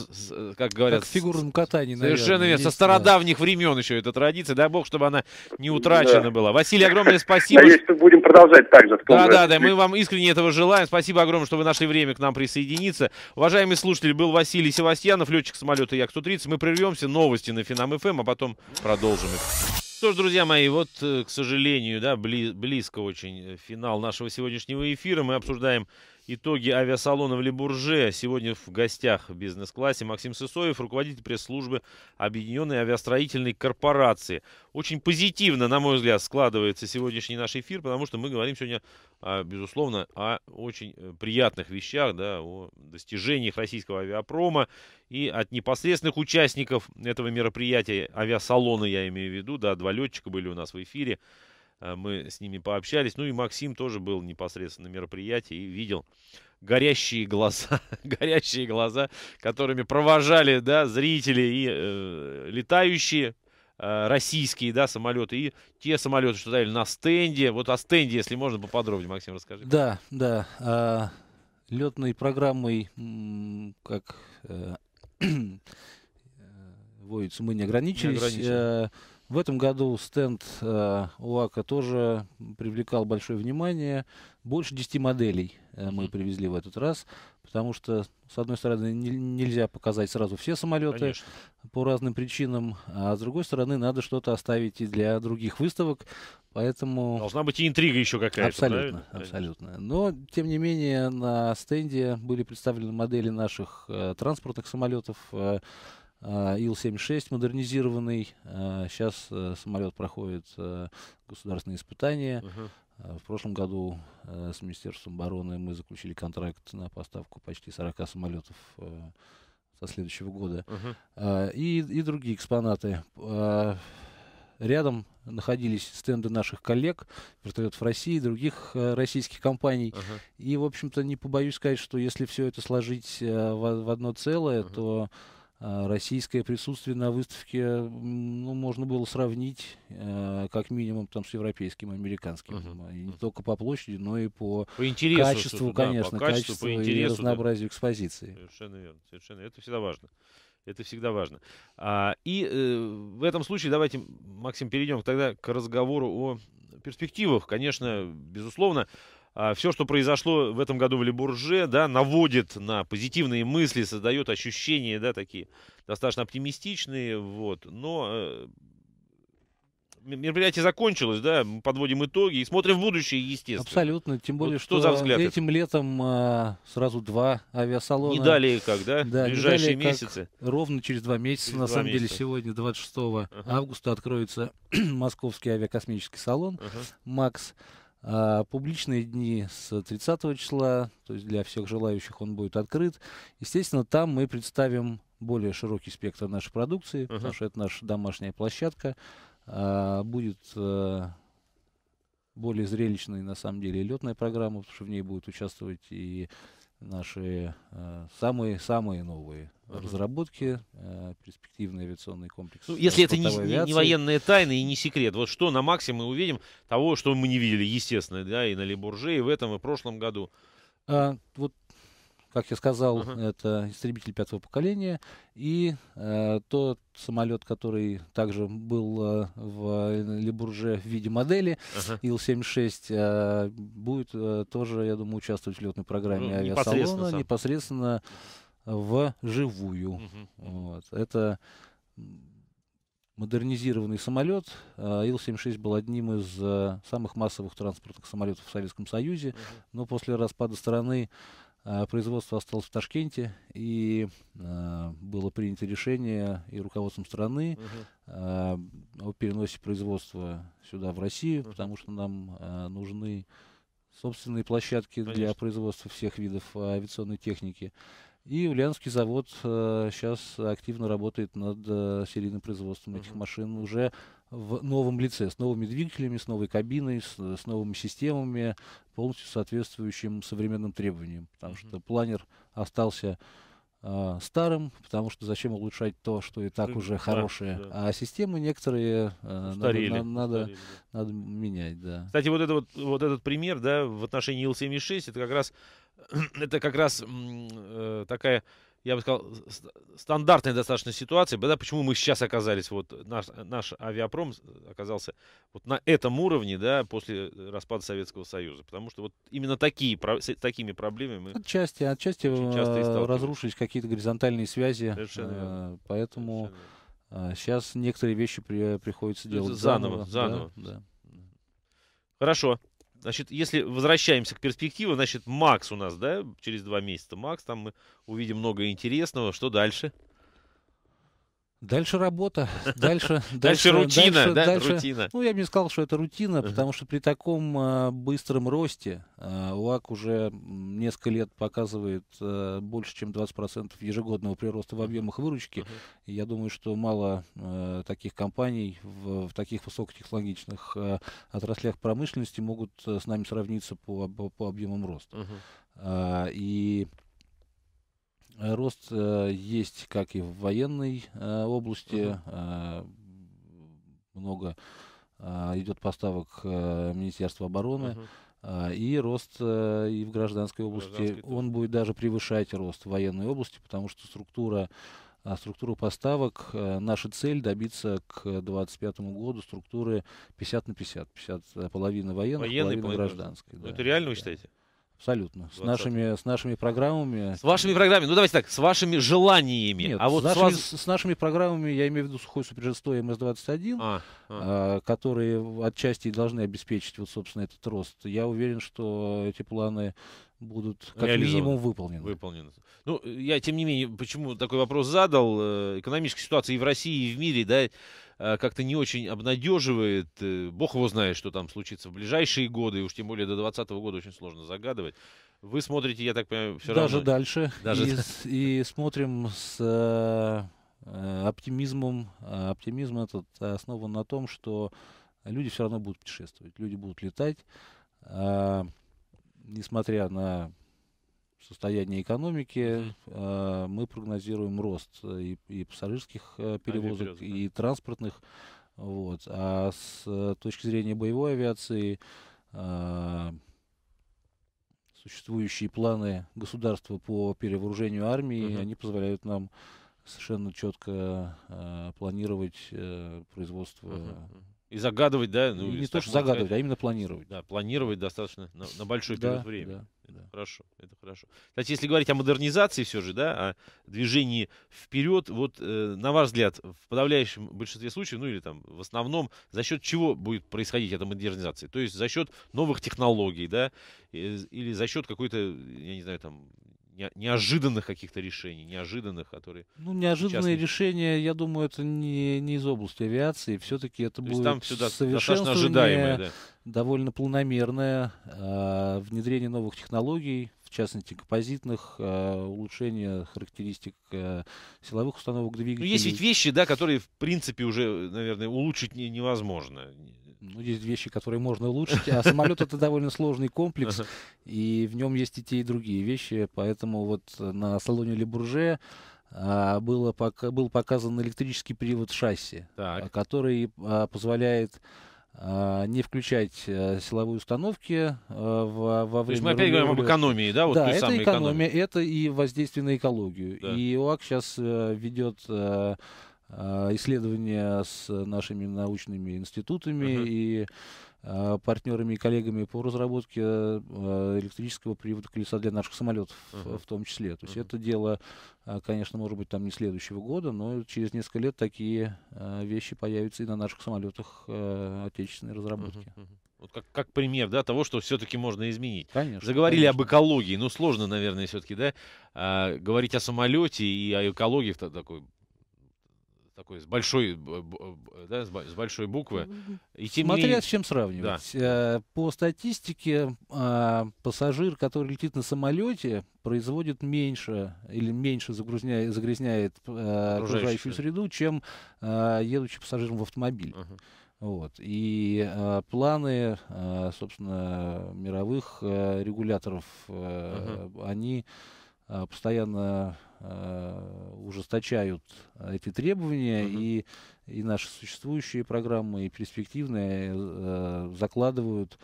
как говорят... Как в фигурном катании, наверное. Совершенно верно. Со стародавних да. времен еще эта традиция. Дай бог, чтобы она не утрачена да. была. Василий, огромное спасибо. Надеюсь, что будем продолжать так же. Да, да, да, мы вам искренне этого желаем. Спасибо огромное, что вы нашли время к нам присоединиться. Уважаемые слушатели, был Василий Севастьянов, летчик самолета Як-130. Мы прервемся, новости на Финам-ФМ, эм, а потом продолжим их. Что ж, друзья мои, вот, э, к сожалению, да, близко очень э, финал нашего сегодняшнего эфира. Мы обсуждаем итоги авиасалона в Лебурже. Сегодня в гостях в бизнес-классе Максим Сысоев, руководитель пресс-службы Объединенной авиастроительной корпорации. Очень позитивно, на мой взгляд, складывается сегодняшний наш эфир, потому что мы говорим сегодня, а, безусловно, о очень э, приятных вещах, да, о достижениях российского авиапрома и от непосредственных участников этого мероприятия, авиасалона я имею в виду, да, два летчика были у нас в эфире. Э, мы с ними пообщались. Ну и Максим тоже был непосредственно на мероприятии и видел горящие глаза, горящие глаза, которыми провожали, да, зрители и э, летающие э, российские, да, самолеты и те самолеты, что дали на стенде. Вот о стенде, если можно, поподробнее, Максим, расскажи. Да, да. Э, летной программой, как э, э водится, мы не ограничились. Не ограничили. В этом году стенд э, УАКа тоже привлекал большое внимание. Больше 10 моделей э, мы привезли в этот раз, потому что, с одной стороны, не, нельзя показать сразу все самолеты Конечно. по разным причинам, а с другой стороны, надо что-то оставить и для других выставок. Поэтому... Должна быть и интрига еще какая-то. Абсолютно, правильно? абсолютно. Но, тем не менее, на стенде были представлены модели наших э, транспортных самолетов. Э, а, Ил-76 модернизированный. А, сейчас э, самолет проходит э, государственные испытания. Uh-huh. А, в прошлом году э, с Министерством обороны мы заключили контракт на поставку почти 40 самолетов со следующего года. Uh-huh. и, и другие экспонаты. Рядом находились стенды наших коллег, вертолетов России, других российских компаний. Uh-huh. И, в общем-то, не побоюсь сказать, что если все это сложить в, в одно целое, uh-huh. то а, российское присутствие на выставке, ну, можно было сравнить, а, как минимум, там, с европейским, американским. Uh-huh. И не только по площади, но и по, по интересу, качеству, что, конечно, по качеству, качеству по интересу, и разнообразию да. экспозиции. Совершенно верно, совершенно. Это всегда важно. Это всегда важно. А, и э, в этом случае давайте, Максим, перейдем тогда к разговору о перспективах. Конечно, безусловно, а, все, что произошло в этом году в Лебурже, да, наводит на позитивные мысли, создает ощущения, да, такие достаточно оптимистичные, вот, но э, мероприятие закончилось, да, мы подводим итоги и смотрим в будущее, естественно. Абсолютно, тем более, вот что, что за взгляд этим это? летом а, сразу два авиасалона. Не далее как, да? да в ближайшие далее, месяцы. ровно через два месяца, через на два самом месяца. деле, сегодня, 26 ага. августа, откроется Московский авиакосмический салон ага. «Макс». А публичные дни с 30 числа, то есть для всех желающих он будет открыт. Естественно, там мы представим более широкий спектр нашей продукции, uh-huh. потому что это наша домашняя площадка. А, будет а, более зрелищной, на самом деле, летная программа, потому что в ней будут участвовать и наши самые-самые э, новые угу. разработки, э, перспективный авиационный комплекс. Ну, если это не, авиации. не военная тайна и не секрет, вот что на Максе мы увидим того, что мы не видели, естественно, да, и на Лебурже, и в этом, и в прошлом году. А, вот, как я сказал, uh-huh. это истребитель пятого поколения и э, тот самолет, который также был э, в Лебурже в виде модели uh-huh. Ил-76, э, будет э, тоже, я думаю, участвовать в летной программе ну, авиасалона непосредственно вживую. Угу. Вот. Это модернизированный самолет. А, Ил-76 был одним из а, самых массовых транспортных самолетов в Советском Союзе, угу. но после распада страны а, производство осталось в Ташкенте, и было принято решение и руководством страны uh-huh. о переносе производства сюда, в Россию, uh потому что нам нужны собственные площадки Конечно. для производства всех видов авиационной техники. И Ульяновский завод э, сейчас активно работает над э, серийным производством uh-huh. этих машин уже в новом лице, с новыми двигателями, с новой кабиной, с, с новыми системами, полностью соответствующим современным требованиям. Потому uh-huh. что планер остался э, старым, потому что зачем улучшать то, что и так э, уже да, хорошее. Да. А системы некоторые э, устарели, надо, надо, да. надо менять, да. Кстати, вот, это вот, вот этот пример, да, в отношении Ил-76, это как раз это как раз э, такая, я бы сказал, стандартная достаточно ситуация. Да, почему мы сейчас оказались, вот наш, э, наш авиапром оказался вот на этом уровне, да, после э, распада Советского Союза. Потому что вот именно такие, с такими проблемами мы Отчасти, отчасти э, разрушились какие-то горизонтальные связи. Совершенно верно. Поэтому Совершенно верно. сейчас некоторые вещи при, приходится делать заново. Заново, заново. Да, да. Хорошо. Значит, если возвращаемся к перспективе, значит, Макс у нас, да, через два месяца. Макс, там мы увидим много интересного. Что дальше? Дальше работа, дальше... Дальше рутина, да, рутина. Ну, я бы не сказал, что это рутина, потому что при таком э, быстром росте УАК э, уже несколько лет показывает э, больше, чем 20% ежегодного прироста в объемах выручки. Я думаю, что мало таких компаний в таких высокотехнологичных отраслях промышленности могут с нами сравниться по объемам роста. А, и Э, рост э, есть как и в военной э, области. Э, много э, идет поставок э, Министерства обороны. Uh-huh. и рост uh, и в гражданской области, гражданской, он будет даже превышать рост в военной области, потому что структура, структуру поставок, наша цель добиться к 2025 году структуры 50 на 50, 50 половина военных, военной, половина, половина гражданской. Да. Это реально да. вы считаете? Абсолютно. С нашими, с нашими программами. С вашими программами. Ну давайте так, с вашими желаниями. Нет, а вот с, нашими, вас... с нашими программами я имею в виду сухой суперджет МС-21, а, а, а. которые отчасти должны обеспечить вот, собственно, этот рост. Я уверен, что эти планы будут как минимум выполнены. выполнены. Ну, я, тем не менее, почему такой вопрос задал? Э, экономическая ситуация и в России, и в мире, да, Э, как-то не очень обнадеживает. Э, бог его знает, что там случится в ближайшие годы, и уж тем более до 2020 года очень сложно загадывать. Вы смотрите, я так понимаю, все Даже равно... дальше. Даже и, и смотрим с э, оптимизмом. Э, оптимизм этот основан на том, что люди все равно будут путешествовать, люди будут летать, э, несмотря на состояние экономики э, мы прогнозируем рост э, и, и пассажирских э, а, перевозок, и транспортных. Вот. А с э, точки зрения боевой авиации э, существующие планы государства по перевооружению армии, Uh -huh. они позволяют нам совершенно четко э, планировать э, производство Uh -huh. И загадывать, да? Ну, не то, что загадывать, сказать, а именно планировать. Да, планировать достаточно на, на большой период да, времени. Да, это да. Хорошо, это хорошо. Кстати, если говорить о модернизации все же, да, о движении вперед, вот э, на ваш взгляд, в подавляющем большинстве случаев, ну или там в основном, за счет чего будет происходить эта модернизация? То есть за счет новых технологий, да, или за счет какой-то, я не знаю, там неожиданных каких-то решений, неожиданных, которые... Ну, неожиданные сейчас... решения, я думаю, это не, не из области авиации, все-таки это То будет там все совершенствование, ожидаемое, да. довольно планомерное э, внедрение новых технологий, в частности, композитных, э, улучшение характеристик э, силовых установок двигателей. Ну, есть ведь вещи, да, которые, в принципе, уже, наверное, улучшить не, невозможно. Ну, есть вещи, которые можно улучшить, а самолет это довольно сложный комплекс, и в нем есть и те, и другие вещи, поэтому вот на салоне Лебурже а, было, был показан электрический привод шасси, так. который а, позволяет а, не включать э, силовые установки э, во, во время... То есть мы опять рулевого... говорим об экономии, да? Вот да, это экономия, экономия, это и воздействие на экологию. Да. И ОАК сейчас э, ведет Э, исследования с нашими научными институтами uh-huh. и э, партнерами и коллегами по разработке э, электрического привода колеса для наших самолетов uh-huh. в том числе. То есть uh-huh. это дело, конечно, может быть, там не следующего года, но через несколько лет такие вещи появятся и на наших самолетах отечественной разработки. Uh-huh. Вот как, как пример да, того, что все-таки можно изменить. Конечно. Заговорили конечно. об экологии. Ну, сложно, наверное, все-таки, да, а, говорить о самолете и о экологии в такой такой с большой, да, с большой буквы. И Смотря не... с чем сравнивать. Да. Э, по статистике а, пассажир, который летит на самолете, производит меньше или меньше загрязняет, загрязняет э, окружающую среду, чем а, едущий пассажиром в автомобиль. uh Вот. И э, планы, э, собственно, мировых э, регуляторов, э, uh-huh. они Э, постоянно э, ужесточают э, эти требования, угу. и, и наши существующие программы, и перспективные закладывают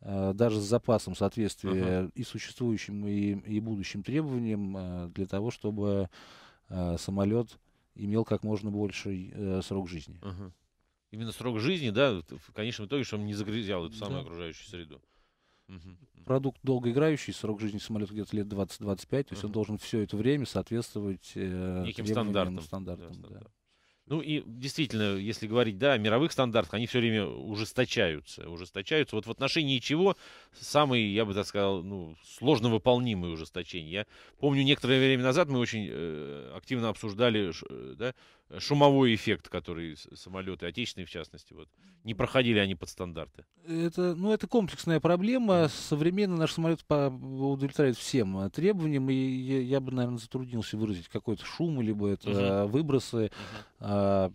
даже с запасом соответствия uh и существующим, и, и будущим требованиям для того, чтобы самолет имел как можно больший срок жизни. uh Именно срок жизни, да, в конечном итоге, чтобы не загрязнял эту самую да. окружающую среду. Угу. Продукт долгоиграющий, срок жизни самолета где-то лет 20-25, то есть угу. он должен все это время соответствовать э, неким стандартам. стандартам да, стандарт. да. Ну и действительно, если говорить, да, о мировых стандартах, они все время ужесточаются, ужесточаются. Вот в отношении чего самый, я бы так сказал, ну, сложно выполнимое ужесточение. Я помню, некоторое время назад мы очень э, активно обсуждали, э, да, шумовой эффект, который самолеты, отечественные в частности, вот, не проходили они под стандарты? Это, ну, это комплексная проблема. Современно наш самолет по, удовлетворяет всем э, требованиям, и я, я бы, наверное, затруднился выразить какой-то шум, либо это Uh-huh. выбросы. Uh-huh. А,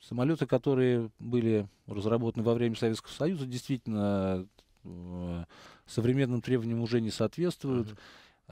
самолеты, которые были разработаны во время Советского Союза, действительно э, современным требованиям уже не соответствуют. Uh-huh.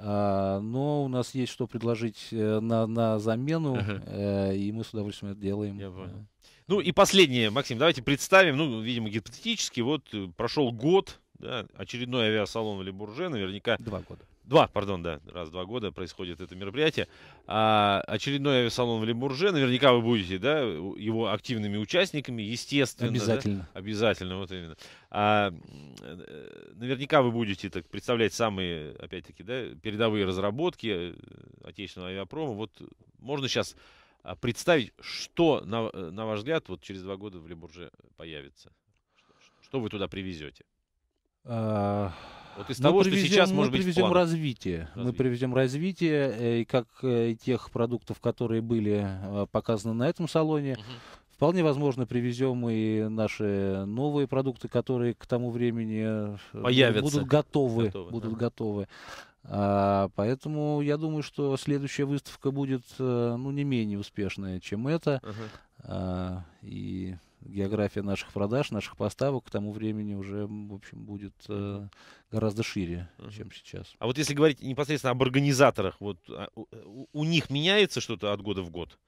А, но у нас есть что предложить э, на, на замену, э, и мы с удовольствием это делаем. Я понял. Ну и последнее, Максим, давайте представим, ну, видимо, гипотетически, вот э, прошел год, да, очередной авиасалон или Бурже наверняка... Два года два, пардон, да, раз в два года происходит это мероприятие. А, очередной авиасалон в Лембурже. Наверняка вы будете, да, его активными участниками, естественно. Обязательно. Да? Обязательно, вот именно. А, э, наверняка вы будете так представлять самые, опять-таки, да, передовые разработки э, отечественного авиапрома. Вот можно сейчас а, представить, что, на, э, на ваш взгляд, вот через два года в Лембурже появится? Что вы туда привезете? А, вот из мы того, привезем, что сейчас может быть привезем в развитие. развитие. Мы привезем развитие, э, и как и э, тех продуктов, которые были э, показаны на этом салоне. Угу. Вполне возможно, привезем и наши новые продукты, которые к тому времени Появятся. будут готовы. готовы будут да. готовы. А, поэтому я думаю, что следующая выставка будет ну, не менее успешная, чем эта. Uh-huh. А, и география наших продаж, наших поставок к тому времени уже, в общем, будет э, гораздо шире, uh-huh. чем сейчас. А вот если говорить непосредственно об организаторах, вот а, у, э, у них меняется что-то от года в год?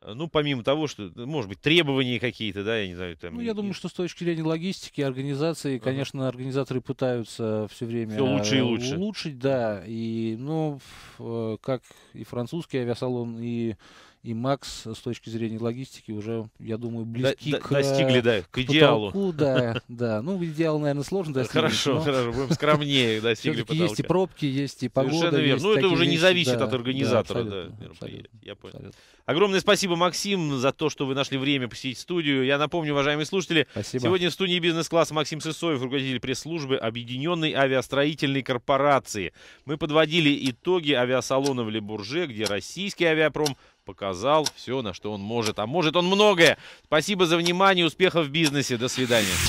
Э, ну, помимо того, что, ну, может быть, требования какие-то, да, я не знаю. Там... Ну, я думаю, что с точки зрения логистики, организации, uh-huh. конечно, организаторы пытаются все время все лучше и лучше. улучшить, да. И, ну, э, как и французский авиасалон, и и Макс э, с точки зрения логистики уже, я думаю, близки до, к... Достигли, э, да, к идеалу. Потолку, да, да. Ну, идеал, наверное, сложно достичь. Хорошо, но... хорошо, будем скромнее достигли потолка. есть и пробки, есть и погода. Совершенно верно. Ну, это уже не зависит да, от организатора. Да, абсолютно, да, абсолютно, я понял. Абсолютно. Огромное спасибо, Максим, за то, что вы нашли время посетить студию. Я напомню, уважаемые слушатели, спасибо. сегодня в студии бизнес-класс Максим Сысоев, руководитель пресс-службы Объединенной авиастроительной корпорации. Мы подводили итоги авиасалона в Лебурже, где российский авиапром показал все, на что он может. А может он многое. Спасибо за внимание, успехов в бизнесе. До свидания.